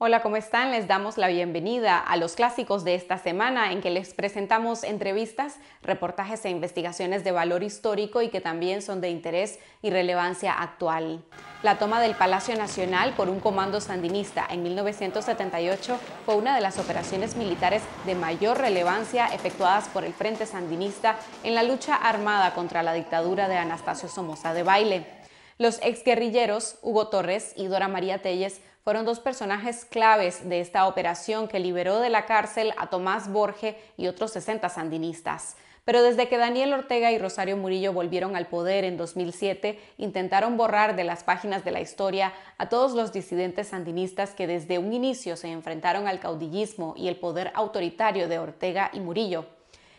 Hola, ¿cómo están? Les damos la bienvenida a los clásicos de esta semana en que les presentamos entrevistas, reportajes e investigaciones de valor histórico y que también son de interés y relevancia actual. La toma del Palacio Nacional por un comando sandinista en 1978 fue una de las operaciones militares de mayor relevancia efectuadas por el Frente Sandinista en la lucha armada contra la dictadura de Anastasio Somoza de Baile. Los exguerrilleros Hugo Torres y Dora María Telles fueron dos personajes claves de esta operación que liberó de la cárcel a Tomás Borges y otros 60 sandinistas. Pero desde que Daniel Ortega y Rosario Murillo volvieron al poder en 2007, intentaron borrar de las páginas de la historia a todos los disidentes sandinistas que desde un inicio se enfrentaron al caudillismo y el poder autoritario de Ortega y Murillo.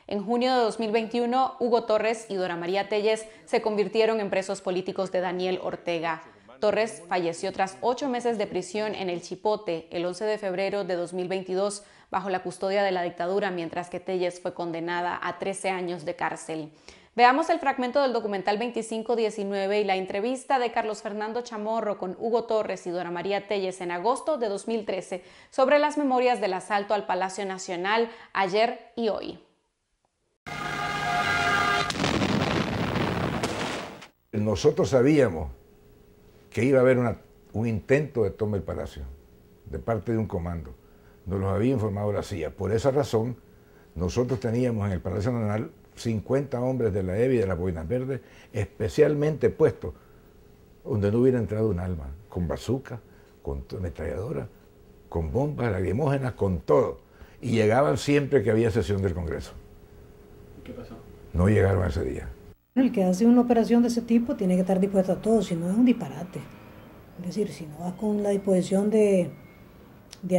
En junio de 2021, Hugo Torres y Dora María Telles se convirtieron en presos políticos de Daniel Ortega. Torres falleció tras ocho meses de prisión en el Chipote el 11 de febrero de 2022 bajo la custodia de la dictadura, mientras que Telles fue condenada a 13 años de cárcel. Veamos el fragmento del documental 2519 y la entrevista de Carlos Fernando Chamorro con Hugo Torres y Dora María Telles en agosto de 2013 sobre las memorias del asalto al Palacio Nacional ayer y hoy. Nosotros sabíamos que iba a haber un intento de toma del palacio de parte de un comando. Nos los había informado la CIA. Por esa razón, nosotros teníamos en el Palacio Nacional 50 hombres de la EVI, y de la Boinas Verdes especialmente puestos donde no hubiera entrado un alma, con bazuca, con ametralladora, con bombas lagrimógenas, con todo. Y llegaban siempre que había sesión del Congreso. ¿Qué pasó? No llegaron ese día. El que hace una operación de ese tipo tiene que estar dispuesto a todo, si no es un disparate. Es decir, si no va con la disposición de,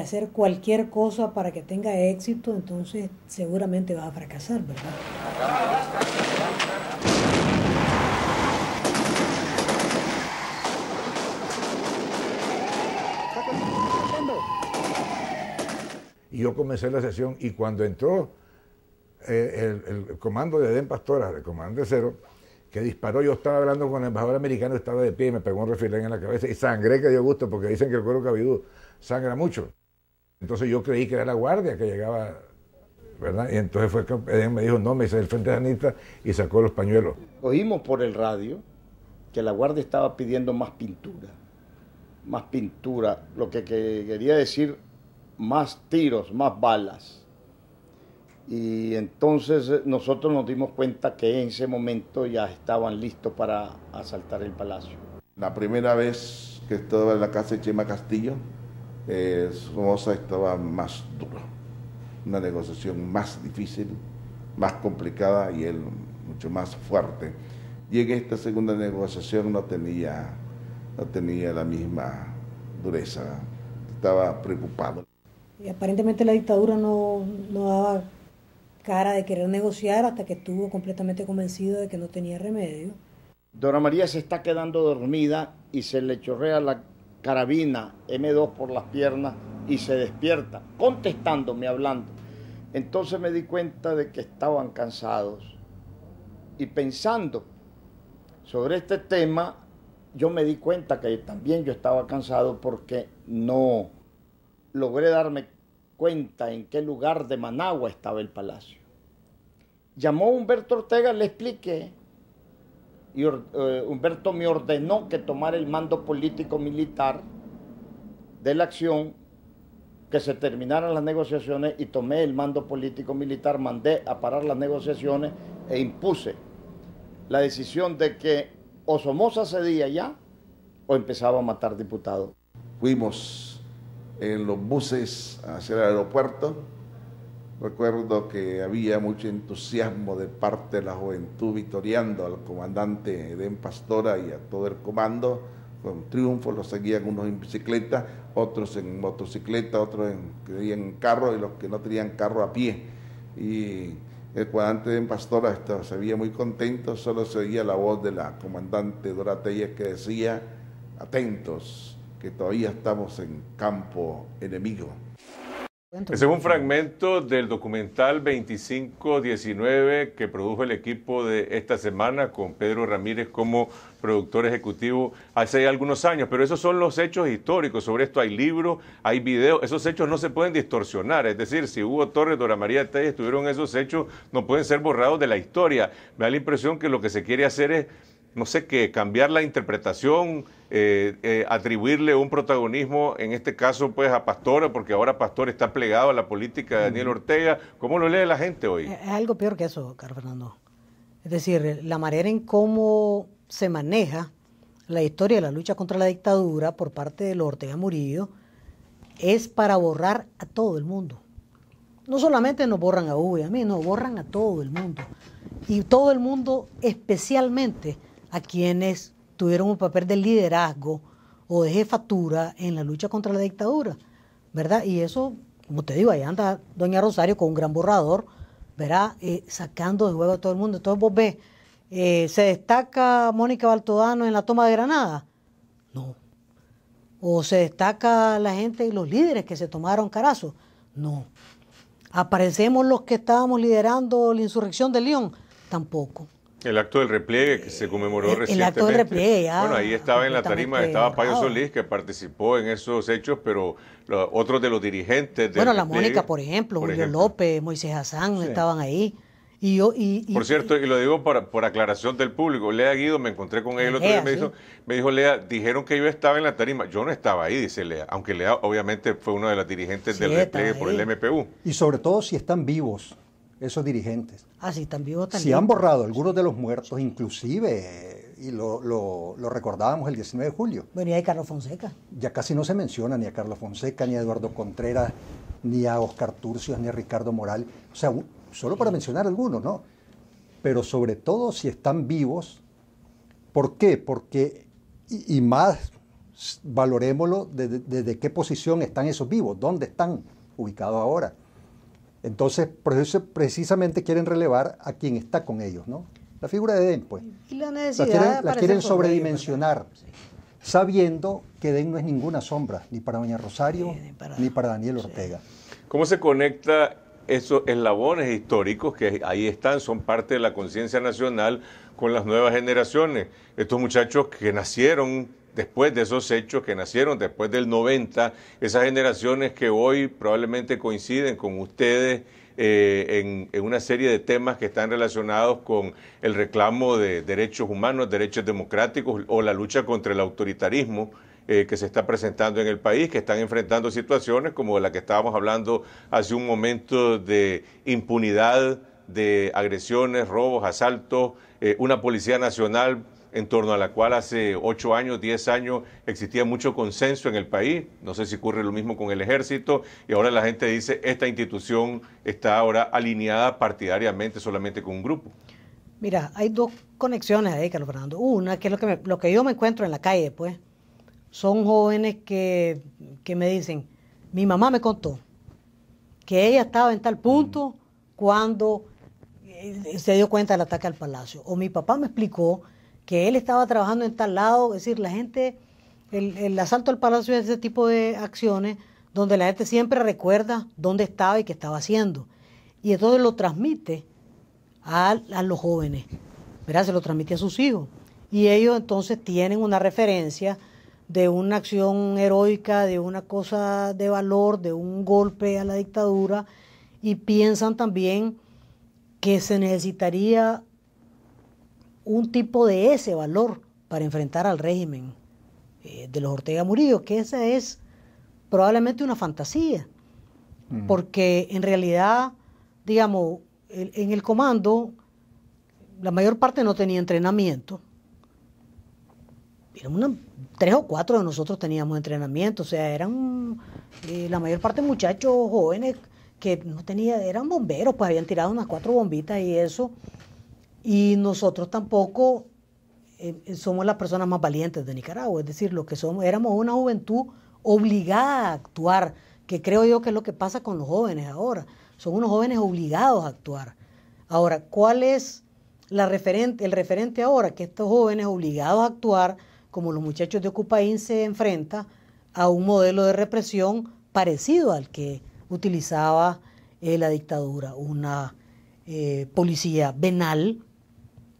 hacer cualquier cosa para que tenga éxito, entonces seguramente va a fracasar, ¿verdad? Y yo comencé la sesión y cuando entró eh, el, comando de Edén Pastora, el comandante cero, que disparó, yo estaba hablando con el embajador americano, estaba de pie me pegó un refilén en la cabeza y sangré que dio gusto porque dicen que el cuero cabelludo sangra mucho. Entonces yo creí que era la guardia que llegaba, ¿verdad? Y entonces fue que Edén me dijo, no, me hice el frente de Anita y sacó los pañuelos. Oímos por el radio que la guardia estaba pidiendo más pintura, más pintura, lo que quería decir más tiros, más balas y entonces eh, nosotros nos dimos cuenta que en ese momento ya estaban listos para asaltar el palacio. La primera vez que estaba en la casa de Chema Castillo, eh, Somoza estaba más duro, una negociación más difícil, más complicada y él mucho más fuerte. Y en esta segunda negociación no tenía, no tenía la misma dureza, estaba preocupado. Y aparentemente la dictadura no, no daba cara de querer negociar hasta que estuvo completamente convencido de que no tenía remedio. Dora María se está quedando dormida y se le chorrea la carabina M2 por las piernas y se despierta, contestándome, hablando. Entonces me di cuenta de que estaban cansados. Y pensando sobre este tema, yo me di cuenta que también yo estaba cansado porque no logré darme cuenta en qué lugar de Managua estaba el palacio. Llamó Humberto Ortega, le expliqué, y eh, Humberto me ordenó que tomara el mando político militar de la acción, que se terminaran las negociaciones y tomé el mando político militar, mandé a parar las negociaciones e impuse la decisión de que o Somoza cedía ya o empezaba a matar diputados. Fuimos en los buses hacia el aeropuerto. Recuerdo que había mucho entusiasmo de parte de la juventud vitoreando al comandante Edén Pastora y a todo el comando. Con triunfo los seguían unos en bicicleta, otros en motocicleta, otros en, carro y los que no tenían carro a pie. Y el comandante Edén Pastora estaba, se veía muy contento, solo se oía la voz de la comandante Doratella que decía, atentos, que todavía estamos en campo enemigo. Ese Es un fragmento del documental 2519 que produjo el equipo de esta semana con Pedro Ramírez como productor ejecutivo hace algunos años, pero esos son los hechos históricos, sobre esto hay libros, hay videos, esos hechos no se pueden distorsionar, es decir, si Hugo Torres, Dora María Telles estuvieron esos hechos, no pueden ser borrados de la historia. Me da la impresión que lo que se quiere hacer es no sé qué, cambiar la interpretación, eh, eh, atribuirle un protagonismo, en este caso, pues a Pastora, porque ahora Pastor está plegado a la política de Daniel Ortega. ¿Cómo lo lee la gente hoy? Es algo peor que eso, Carlos Fernando. Es decir, la manera en cómo se maneja la historia de la lucha contra la dictadura por parte de los Ortega Murillo es para borrar a todo el mundo. No solamente nos borran a Uy, y a mí, no, borran a todo el mundo. Y todo el mundo especialmente a quienes tuvieron un papel de liderazgo o de jefatura en la lucha contra la dictadura, ¿verdad? Y eso, como te digo, ahí anda Doña Rosario con un gran borrador, ¿verdad? Eh, sacando de juego a todo el mundo. Entonces vos ves, eh, ¿se destaca Mónica Baltodano en la toma de Granada? No. ¿O se destaca la gente y los líderes que se tomaron carazo? No. ¿Aparecemos los que estábamos liderando la insurrección de León? Tampoco. El acto del repliegue que se conmemoró recientemente. Eh, el acto del repliegue, ah, Bueno, ahí estaba en la tarima, estaba Payo Solís, que participó en esos hechos, pero otros de los dirigentes. De bueno, la Mónica, por ejemplo, Julio López, Moisés Hassan, estaban ahí. Y yo, y, por cierto, y lo digo para, por aclaración del público, Lea Guido, me encontré con él el otro día, me, dijo, me dijo, Lea, dijeron que yo estaba en la tarima. Yo no estaba ahí, dice Lea, aunque Lea obviamente fue una de las dirigentes del repliegue por el MPU. Y sobre todo si están vivos, esos dirigentes. Ah, sí, están vivos también. Si han borrado algunos de los muertos, inclusive, y lo, recordábamos el 19 de julio. Bueno, y Carlos Fonseca. Ya casi no se menciona ni a Carlos Fonseca, ni a Eduardo Contreras, ni a Oscar Turcios, ni a Ricardo Moral. O sea, solo para mencionar algunos, ¿no? Pero sobre todo si están vivos. ¿Por qué? Porque, y, más valorémoslo desde qué posición están esos vivos, dónde están ubicados ahora entonces, precisamente quieren relevar a quien está con ellos, ¿no? La figura de Edén, pues. Y la, necesidad la quieren, sobredimensionar, sabiendo que Den no es ninguna sombra, ni para Doña Rosario, ni, para, Daniel Ortega. ¿Cómo se conecta esos eslabones históricos que ahí están, son parte de la conciencia nacional con las nuevas generaciones? Estos muchachos que nacieron después de esos hechos que nacieron después del 90, esas generaciones que hoy probablemente coinciden con ustedes eh, en, una serie de temas que están relacionados con el reclamo de derechos humanos, derechos democráticos o la lucha contra el autoritarismo eh, que se está presentando en el país, que están enfrentando situaciones como la que estábamos hablando hace un momento de impunidad, de agresiones, robos, asaltos, eh, una policía nacional en torno a la cual hace ocho años, diez años existía mucho consenso en el país. No sé si ocurre lo mismo con el ejército y ahora la gente dice esta institución está ahora alineada partidariamente solamente con un grupo. Mira, hay dos conexiones ahí, Carlos Fernando. Una, que es lo que, lo que yo me encuentro en la calle, pues, son jóvenes que, me dicen, mi mamá me contó que ella estaba en tal punto cuando eh, se dio cuenta del ataque al palacio. O mi papá me explicó que él estaba trabajando en tal lado, es decir, la gente, el, asalto al palacio es ese tipo de acciones donde la gente siempre recuerda dónde estaba y qué estaba haciendo. Y entonces lo transmite a, a los jóvenes, ¿verdad? se lo transmite a sus hijos. Y ellos entonces tienen una referencia de una acción heroica, de una cosa de valor, de un golpe a la dictadura, y piensan también que se necesitaría un tipo de ese valor para enfrentar al régimen eh, de los Ortega Murillo, que esa es probablemente una fantasía, mm. porque en realidad, digamos, en el comando la mayor parte no tenía entrenamiento. tres o cuatro de nosotros teníamos entrenamiento, o sea, eran eh, la mayor parte muchachos jóvenes que no tenía, eran bomberos, pues habían tirado unas cuatro bombitas y eso, y nosotros tampoco eh, eh, somos las personas más valientes de Nicaragua, es decir, lo que somos, éramos una juventud obligada a actuar, que creo yo que es lo que pasa con los jóvenes ahora. Son unos jóvenes obligados a actuar. Ahora, ¿cuál es la referente, el referente ahora? Que estos jóvenes obligados a actuar, como los muchachos de Ocupaín, se enfrenta a un modelo de represión parecido al que utilizaba eh, la dictadura, una policía venal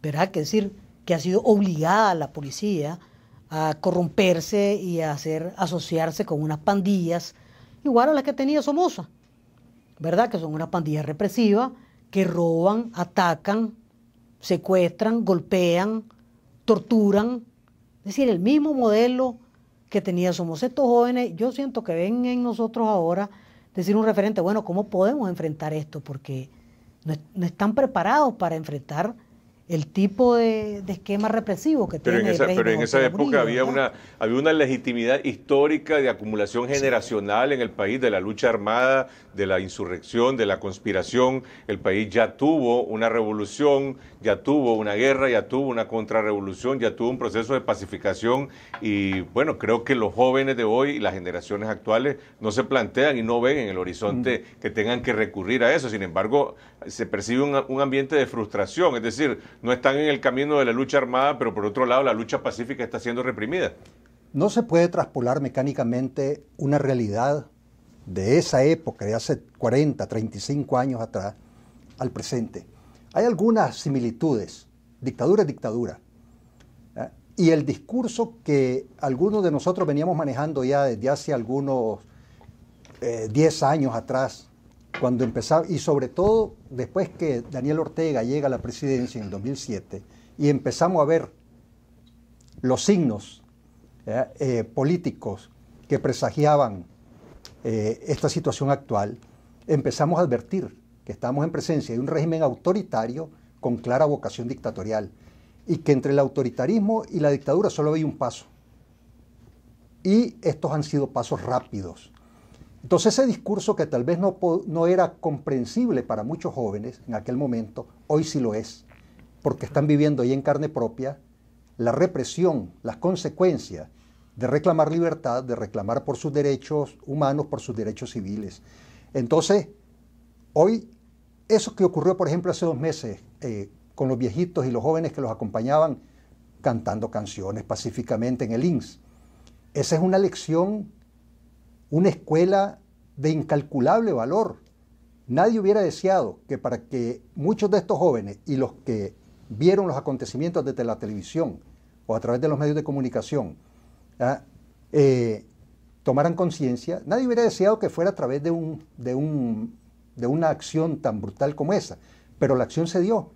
¿verdad? Que decir, que ha sido obligada la policía a corromperse y a hacer, asociarse con unas pandillas igual a las que tenía Somoza, ¿verdad? Que son unas pandillas represivas que roban, atacan, secuestran, golpean, torturan. Es decir, el mismo modelo que tenía Somoza. Estos jóvenes, yo siento que ven en nosotros ahora decir un referente, bueno, ¿cómo podemos enfrentar esto? Porque no están preparados para enfrentar el tipo de, esquema represivo que pero tiene. En esa, pero en esa época había una, legitimidad histórica de acumulación generacional en el país, de la lucha armada, de la insurrección, de la conspiración. El país ya tuvo una revolución, ya tuvo una guerra, ya tuvo una contrarrevolución, ya tuvo un proceso de pacificación y bueno, creo que los jóvenes de hoy y las generaciones actuales no se plantean y no ven en el horizonte mm. que tengan que recurrir a eso. Sin embargo, se percibe un, un ambiente de frustración, es decir, no están en el camino de la lucha armada, pero por otro lado la lucha pacífica está siendo reprimida. No se puede traspolar mecánicamente una realidad de esa época, de hace 40, 35 años atrás, al presente. Hay algunas similitudes, dictadura es dictadura. ¿eh? Y el discurso que algunos de nosotros veníamos manejando ya desde hace algunos 10 eh, años atrás, cuando y sobre todo después que Daniel Ortega llega a la presidencia en el 2007 y empezamos a ver los signos eh, políticos que presagiaban eh, esta situación actual, empezamos a advertir que estamos en presencia de un régimen autoritario con clara vocación dictatorial y que entre el autoritarismo y la dictadura solo hay un paso. Y estos han sido pasos rápidos entonces ese discurso que tal vez no, no, era comprensible para muchos jóvenes en aquel momento, hoy sí lo es, porque están viviendo ahí en carne propia la represión, las consecuencias de reclamar libertad, de reclamar por sus derechos humanos, por sus derechos civiles. Entonces, hoy eso que ocurrió, por ejemplo, hace dos meses eh, con los viejitos y los jóvenes que los acompañaban cantando canciones pacíficamente en el ins esa es una lección una escuela de incalculable valor. Nadie hubiera deseado que para que muchos de estos jóvenes y los que vieron los acontecimientos desde la televisión o a través de los medios de comunicación ¿ah? eh, tomaran conciencia, nadie hubiera deseado que fuera a través de, un, de, de una acción tan brutal como esa. Pero la acción se dio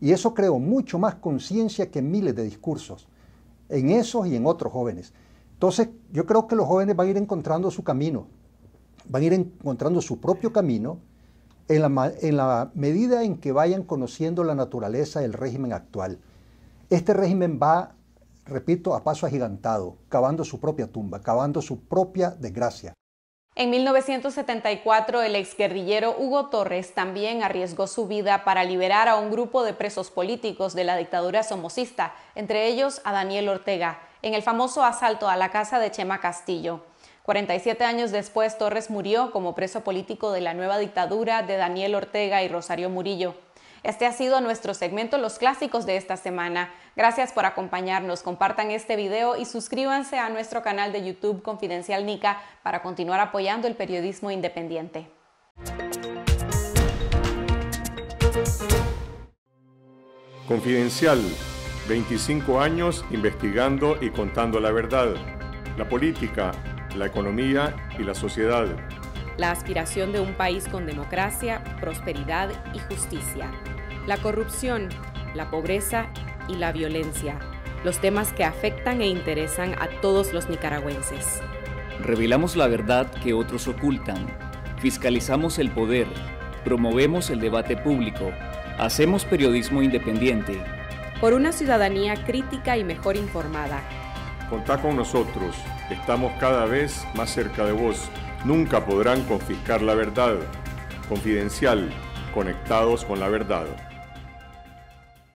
y eso creó mucho más conciencia que miles de discursos en esos y en otros jóvenes. Entonces, yo creo que los jóvenes van a ir encontrando su camino, van a ir encontrando su propio camino en la, medida en que vayan conociendo la naturaleza del régimen actual. Este régimen va, repito, a paso agigantado, cavando su propia tumba, cavando su propia desgracia. En 1974, el exguerrillero Hugo Torres también arriesgó su vida para liberar a un grupo de presos políticos de la dictadura somocista, entre ellos a Daniel Ortega en el famoso asalto a la casa de Chema Castillo. 47 años después, Torres murió como preso político de la nueva dictadura de Daniel Ortega y Rosario Murillo. Este ha sido nuestro segmento Los Clásicos de esta semana. Gracias por acompañarnos, compartan este video y suscríbanse a nuestro canal de YouTube Confidencial Nica para continuar apoyando el periodismo independiente. Confidencial 25 años investigando y contando la verdad, la política, la economía y la sociedad. La aspiración de un país con democracia, prosperidad y justicia. La corrupción, la pobreza y la violencia. Los temas que afectan e interesan a todos los nicaragüenses. Revelamos la verdad que otros ocultan. Fiscalizamos el poder. Promovemos el debate público. Hacemos periodismo independiente por una ciudadanía crítica y mejor informada. Contá con nosotros, estamos cada vez más cerca de vos. Nunca podrán confiscar la verdad. Confidencial, conectados con la verdad.